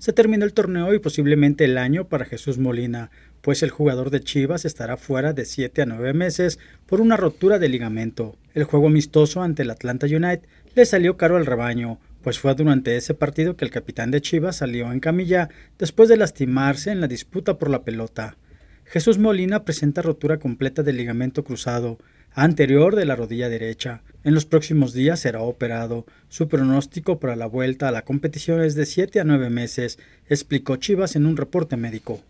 se terminó el torneo y posiblemente el año para Jesús Molina, pues el jugador de Chivas estará fuera de 7 a 9 meses por una rotura de ligamento. El juego amistoso ante el Atlanta United le salió caro al rebaño, pues fue durante ese partido que el capitán de Chivas salió en camilla después de lastimarse en la disputa por la pelota. Jesús Molina presenta rotura completa del ligamento cruzado, anterior de la rodilla derecha. En los próximos días será operado. Su pronóstico para la vuelta a la competición es de 7 a 9 meses, explicó Chivas en un reporte médico.